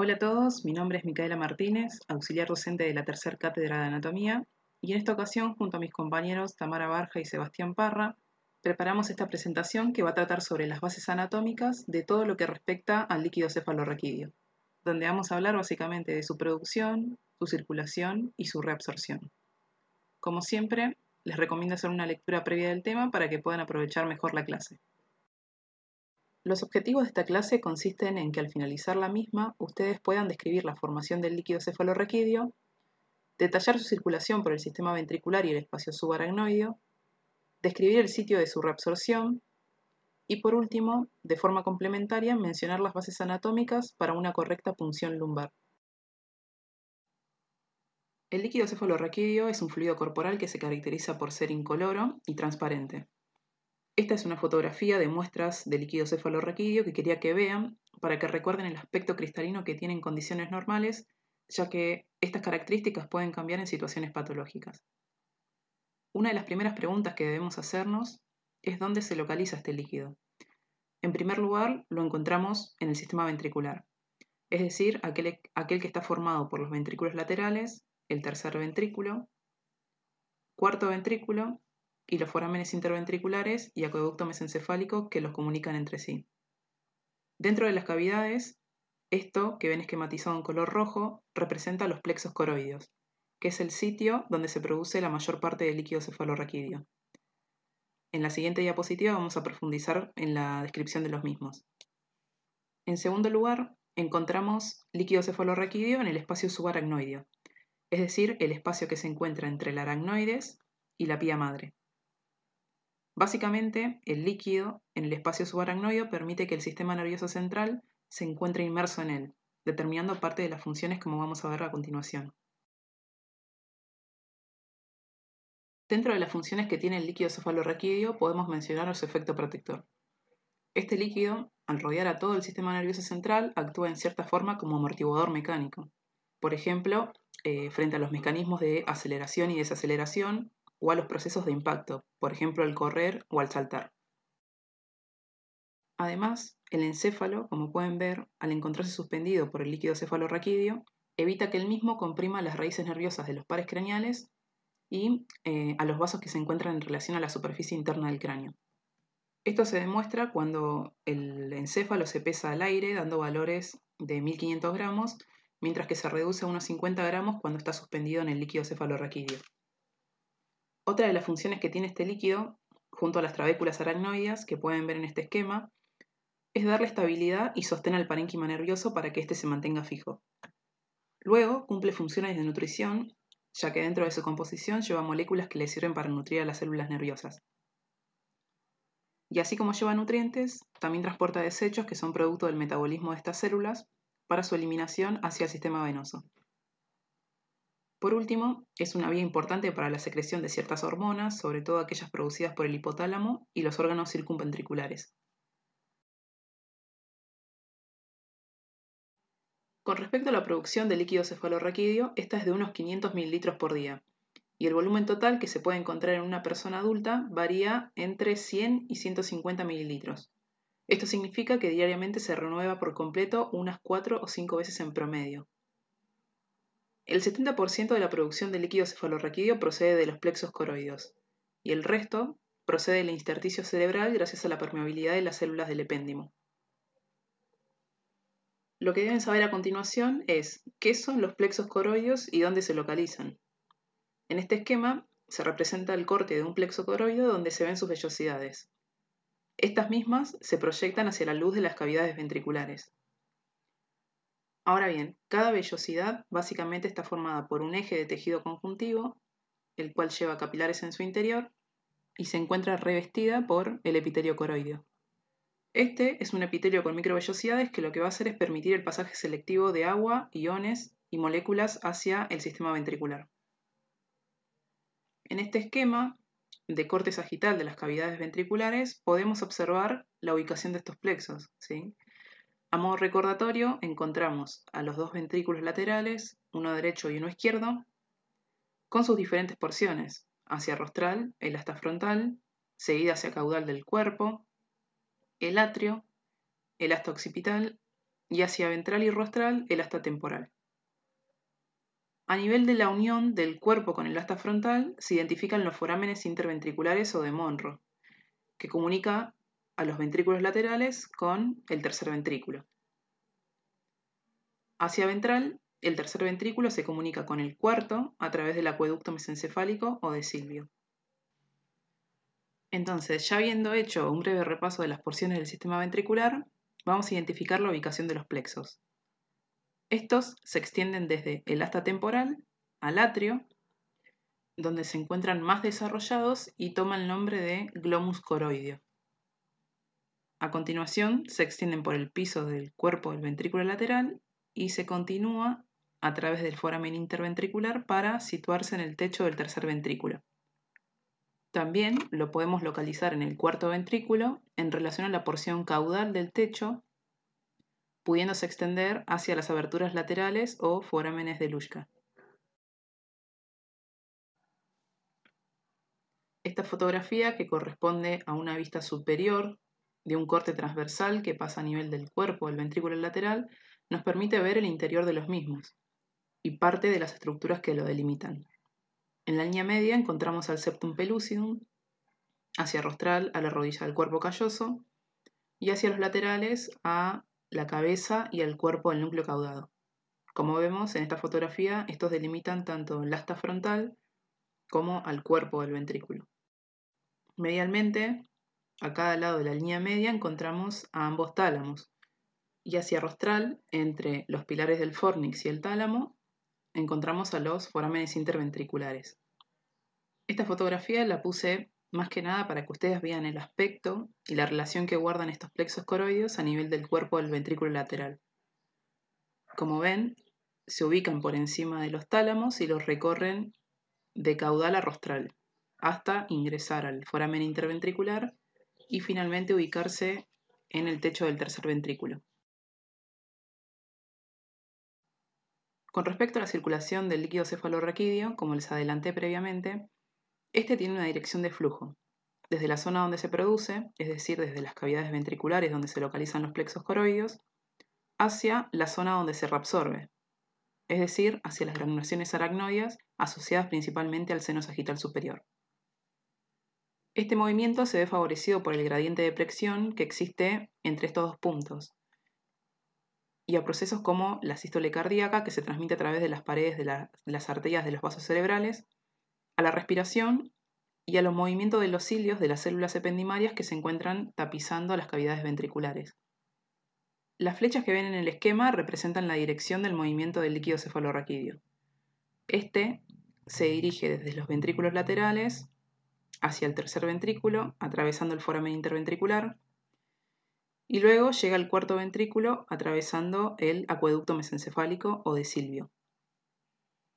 Hola a todos, mi nombre es Micaela Martínez, auxiliar docente de la tercer cátedra de Anatomía, y en esta ocasión, junto a mis compañeros Tamara Barja y Sebastián Parra, preparamos esta presentación que va a tratar sobre las bases anatómicas de todo lo que respecta al líquido cefalorraquídeo, donde vamos a hablar básicamente de su producción, su circulación y su reabsorción. Como siempre, les recomiendo hacer una lectura previa del tema para que puedan aprovechar mejor la clase. Los objetivos de esta clase consisten en que al finalizar la misma ustedes puedan describir la formación del líquido cefalorraquídeo, detallar su circulación por el sistema ventricular y el espacio subaracnoideo, describir el sitio de su reabsorción y por último, de forma complementaria, mencionar las bases anatómicas para una correcta punción lumbar. El líquido cefalorraquídeo es un fluido corporal que se caracteriza por ser incoloro y transparente. Esta es una fotografía de muestras de líquido cefalorraquídeo que quería que vean para que recuerden el aspecto cristalino que tiene en condiciones normales, ya que estas características pueden cambiar en situaciones patológicas. Una de las primeras preguntas que debemos hacernos es dónde se localiza este líquido. En primer lugar, lo encontramos en el sistema ventricular, es decir, aquel, aquel que está formado por los ventrículos laterales, el tercer ventrículo, cuarto ventrículo y los forámenes interventriculares y acueducto mesencefálico que los comunican entre sí. Dentro de las cavidades, esto que ven esquematizado en color rojo representa los plexos coroides, que es el sitio donde se produce la mayor parte del líquido cefalorraquídeo. En la siguiente diapositiva vamos a profundizar en la descripción de los mismos. En segundo lugar, encontramos líquido cefalorraquídeo en el espacio subaracnoideo, es decir, el espacio que se encuentra entre el aracnoides y la pía madre. Básicamente, el líquido en el espacio subaracnoideo permite que el sistema nervioso central se encuentre inmerso en él, determinando parte de las funciones como vamos a ver a continuación. Dentro de las funciones que tiene el líquido cefalorraquídeo podemos mencionar su efecto protector. Este líquido, al rodear a todo el sistema nervioso central, actúa en cierta forma como amortiguador mecánico. Por ejemplo, eh, frente a los mecanismos de aceleración y desaceleración, o a los procesos de impacto, por ejemplo al correr o al saltar. Además, el encéfalo, como pueden ver, al encontrarse suspendido por el líquido cefalorraquídeo, evita que el mismo comprima las raíces nerviosas de los pares craneales y eh, a los vasos que se encuentran en relación a la superficie interna del cráneo. Esto se demuestra cuando el encéfalo se pesa al aire dando valores de 1500 gramos, mientras que se reduce a unos 50 gramos cuando está suspendido en el líquido cefalorraquídeo. Otra de las funciones que tiene este líquido, junto a las trabéculas aracnoideas que pueden ver en este esquema, es darle estabilidad y sostén al parénquima nervioso para que éste se mantenga fijo. Luego cumple funciones de nutrición, ya que dentro de su composición lleva moléculas que le sirven para nutrir a las células nerviosas. Y así como lleva nutrientes, también transporta desechos que son producto del metabolismo de estas células para su eliminación hacia el sistema venoso. Por último, es una vía importante para la secreción de ciertas hormonas, sobre todo aquellas producidas por el hipotálamo y los órganos circunventriculares. Con respecto a la producción de líquido cefalorraquídeo, esta es de unos 500 ml por día, y el volumen total que se puede encontrar en una persona adulta varía entre 100 y 150 ml. Esto significa que diariamente se renueva por completo unas 4 o 5 veces en promedio. El 70% de la producción de líquido cefalorraquídeo procede de los plexos coroides y el resto procede del intersticio cerebral gracias a la permeabilidad de las células del epéndimo. Lo que deben saber a continuación es qué son los plexos coroides y dónde se localizan. En este esquema se representa el corte de un plexo coroide donde se ven sus vellosidades. Estas mismas se proyectan hacia la luz de las cavidades ventriculares. Ahora bien, cada vellosidad básicamente está formada por un eje de tejido conjuntivo, el cual lleva capilares en su interior, y se encuentra revestida por el epitelio coroideo. Este es un epitelio con microvellosidades que lo que va a hacer es permitir el pasaje selectivo de agua, iones y moléculas hacia el sistema ventricular. En este esquema de corte sagital de las cavidades ventriculares podemos observar la ubicación de estos plexos. A modo recordatorio, encontramos a los dos ventrículos laterales, uno derecho y uno izquierdo, con sus diferentes porciones, hacia rostral, el asta frontal, seguida hacia caudal del cuerpo, el atrio, el asta occipital y hacia ventral y rostral, el asta temporal. A nivel de la unión del cuerpo con el asta frontal se identifican los forámenes interventriculares o de monro, que comunica a los ventrículos laterales con el tercer ventrículo. Hacia ventral, el tercer ventrículo se comunica con el cuarto a través del acueducto mesencefálico o de Silvio. Entonces, ya habiendo hecho un breve repaso de las porciones del sistema ventricular, vamos a identificar la ubicación de los plexos. Estos se extienden desde el asta temporal al atrio, donde se encuentran más desarrollados y toman el nombre de glomus coroideo. A continuación, se extienden por el piso del cuerpo del ventrículo lateral y se continúa a través del foramen interventricular para situarse en el techo del tercer ventrículo. También lo podemos localizar en el cuarto ventrículo en relación a la porción caudal del techo, pudiéndose extender hacia las aberturas laterales o forámenes de Luschka. Esta fotografía, que corresponde a una vista superior de un corte transversal que pasa a nivel del cuerpo del ventrículo lateral nos permite ver el interior de los mismos y parte de las estructuras que lo delimitan. En la línea media encontramos al septum pellucidum, hacia rostral a la rodilla del cuerpo calloso y hacia los laterales a la cabeza y al cuerpo del núcleo caudado. Como vemos en esta fotografía, estos delimitan tanto el asta frontal como al cuerpo del ventrículo. Medialmente a cada lado de la línea media encontramos a ambos tálamos. Y hacia rostral, entre los pilares del fornix y el tálamo, encontramos a los forámenes interventriculares. Esta fotografía la puse más que nada para que ustedes vean el aspecto y la relación que guardan estos plexos coroides a nivel del cuerpo del ventrículo lateral. Como ven, se ubican por encima de los tálamos y los recorren de caudal a rostral hasta ingresar al foramen interventricular y finalmente ubicarse en el techo del tercer ventrículo. Con respecto a la circulación del líquido cefalorraquídeo, como les adelanté previamente, este tiene una dirección de flujo. Desde la zona donde se produce, es decir, desde las cavidades ventriculares donde se localizan los plexos coroides, hacia la zona donde se reabsorbe, es decir, hacia las granulaciones aracnoides asociadas principalmente al seno sagital superior. Este movimiento se ve favorecido por el gradiente de presión que existe entre estos dos puntos y a procesos como la sístole cardíaca que se transmite a través de las paredes de, las arterias de los vasos cerebrales, a la respiración y a los movimientos de los cilios de las células ependimarias que se encuentran tapizando las cavidades ventriculares. Las flechas que ven en el esquema representan la dirección del movimiento del líquido cefalorraquídeo. Este se dirige desde los ventrículos laterales hacia el tercer ventrículo, atravesando el foramen interventricular, y luego llega al cuarto ventrículo atravesando el acueducto mesencefálico o de Silvio.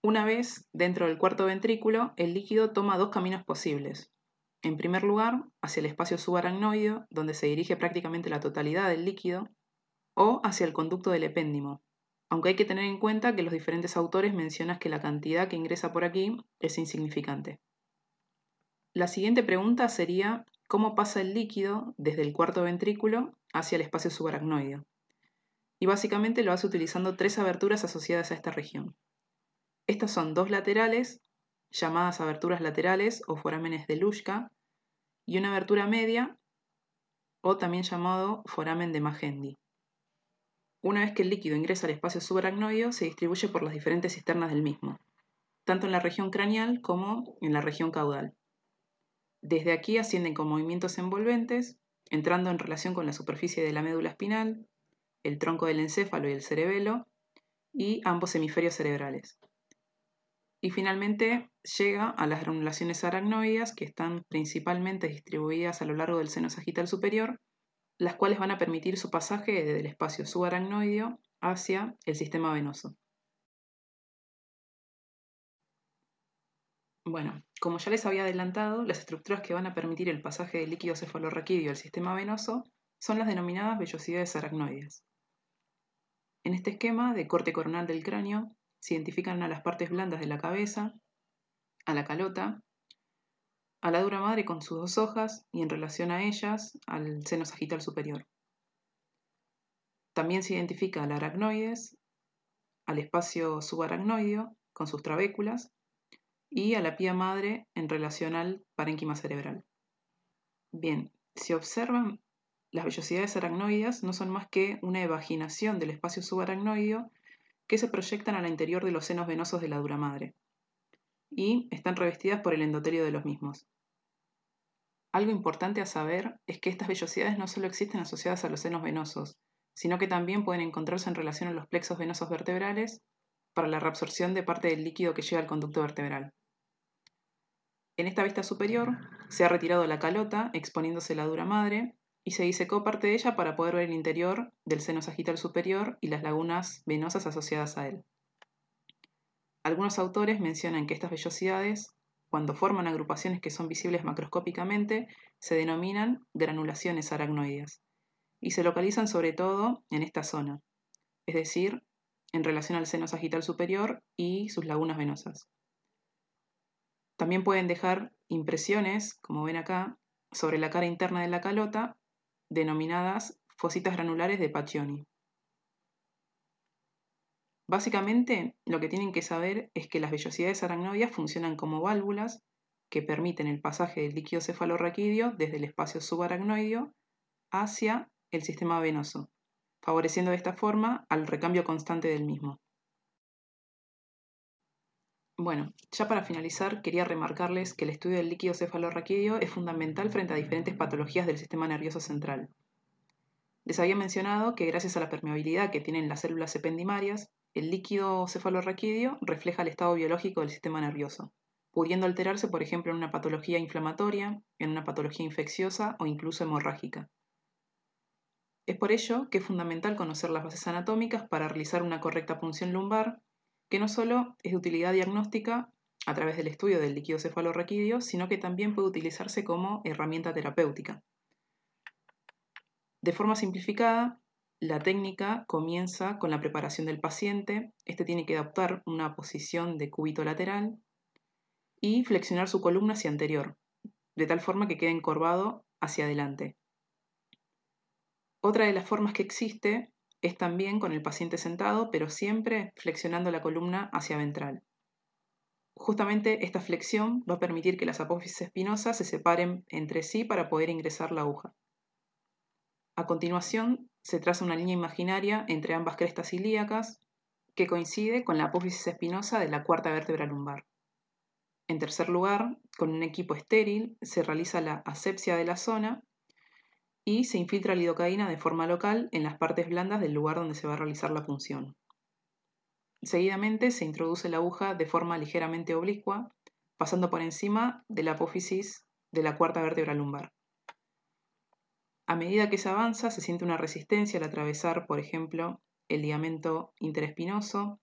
Una vez dentro del cuarto ventrículo, el líquido toma dos caminos posibles. En primer lugar, hacia el espacio subaracnoideo, donde se dirige prácticamente la totalidad del líquido, o hacia el conducto del epéndimo, aunque hay que tener en cuenta que los diferentes autores mencionan que la cantidad que ingresa por aquí es insignificante. La siguiente pregunta sería, ¿cómo pasa el líquido desde el cuarto ventrículo hacia el espacio subaracnoideo? Y básicamente lo hace utilizando tres aberturas asociadas a esta región. Estas son dos laterales, llamadas aberturas laterales o forámenes de Lushka, y una abertura media, o también llamado foramen de Magendi. Una vez que el líquido ingresa al espacio subaracnoideo, se distribuye por las diferentes cisternas del mismo, tanto en la región craneal como en la región caudal. Desde aquí ascienden con movimientos envolventes, entrando en relación con la superficie de la médula espinal, el tronco del encéfalo y el cerebelo, y ambos hemisferios cerebrales. Y finalmente llega a las granulaciones aracnoideas, que están principalmente distribuidas a lo largo del seno sagital superior, las cuales van a permitir su pasaje desde el espacio subaracnoideo hacia el sistema venoso. Bueno, como ya les había adelantado, las estructuras que van a permitir el pasaje del líquido cefalorraquídeo al sistema venoso son las denominadas vellosidades aracnoides. En este esquema de corte coronal del cráneo, se identifican a las partes blandas de la cabeza, a la calota, a la dura madre con sus dos hojas y en relación a ellas al seno sagital superior. También se identifica al aracnoides, al espacio subaracnoideo con sus trabéculas y a la pía madre en relación al parénquima cerebral. Bien, si observan, las vellosidades aracnoideas no son más que una evaginación del espacio subaracnoideo que se proyectan al interior de los senos venosos de la dura madre y están revestidas por el endotelio de los mismos. Algo importante a saber es que estas vellosidades no solo existen asociadas a los senos venosos, sino que también pueden encontrarse en relación a los plexos venosos vertebrales para la reabsorción de parte del líquido que llega al conducto vertebral. En esta vista superior se ha retirado la calota, exponiéndose la dura madre, y se disecó parte de ella para poder ver el interior del seno sagital superior y las lagunas venosas asociadas a él. Algunos autores mencionan que estas vellosidades, cuando forman agrupaciones que son visibles macroscópicamente, se denominan granulaciones aracnoides y se localizan sobre todo en esta zona, es decir, en relación al seno sagital superior y sus lagunas venosas. También pueden dejar impresiones, como ven acá, sobre la cara interna de la calota, denominadas fositas granulares de Pachioni. Básicamente, lo que tienen que saber es que las vellosidades aracnoideas funcionan como válvulas que permiten el pasaje del líquido cefalorraquídeo desde el espacio subaracnoideo hacia el sistema venoso, favoreciendo de esta forma al recambio constante del mismo. Bueno, ya para finalizar, quería remarcarles que el estudio del líquido cefalorraquídeo es fundamental frente a diferentes patologías del sistema nervioso central. Les había mencionado que gracias a la permeabilidad que tienen las células ependimarias, el líquido cefalorraquídeo refleja el estado biológico del sistema nervioso, pudiendo alterarse, por ejemplo, en una patología inflamatoria, en una patología infecciosa o incluso hemorrágica. Es por ello que es fundamental conocer las bases anatómicas para realizar una correcta punción lumbar que no solo es de utilidad diagnóstica a través del estudio del líquido cefalorraquídeo, sino que también puede utilizarse como herramienta terapéutica. De forma simplificada, la técnica comienza con la preparación del paciente. Este tiene que adoptar una posición de cúbito lateral y flexionar su columna hacia anterior, de tal forma que quede encorvado hacia adelante. Otra de las formas que existe es también con el paciente sentado, pero siempre flexionando la columna hacia ventral. Justamente esta flexión va a permitir que las apófisis espinosas se separen entre sí para poder ingresar la aguja. A continuación, se traza una línea imaginaria entre ambas crestas ilíacas que coincide con la apófisis espinosa de la cuarta vértebra lumbar. En tercer lugar, con un equipo estéril se realiza la asepsia de la zona y se infiltra lidocaína de forma local en las partes blandas del lugar donde se va a realizar la punción. Seguidamente se introduce la aguja de forma ligeramente oblicua, pasando por encima de la apófisis de la cuarta vértebra lumbar. A medida que se avanza, se siente una resistencia al atravesar, por ejemplo, el ligamento interespinoso,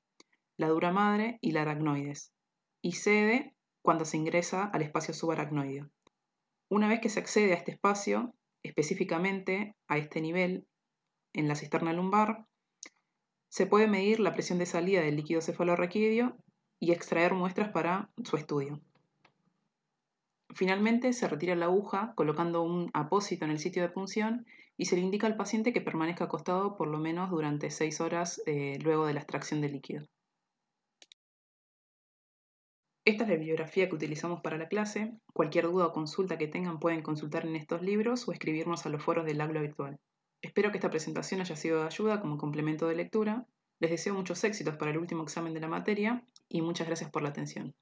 la dura madre y la aracnoides, y cede cuando se ingresa al espacio subaracnoideo. Una vez que se accede a este espacio, Específicamente, a este nivel, en la cisterna lumbar, se puede medir la presión de salida del líquido cefalorraquídeo y extraer muestras para su estudio. Finalmente, se retira la aguja colocando un apósito en el sitio de punción y se le indica al paciente que permanezca acostado por lo menos durante seis horas eh, luego de la extracción del líquido. Esta es la bibliografía que utilizamos para la clase. Cualquier duda o consulta que tengan pueden consultar en estos libros o escribirnos a los foros del aula virtual. Espero que esta presentación haya sido de ayuda como complemento de lectura. Les deseo muchos éxitos para el último examen de la materia y muchas gracias por la atención.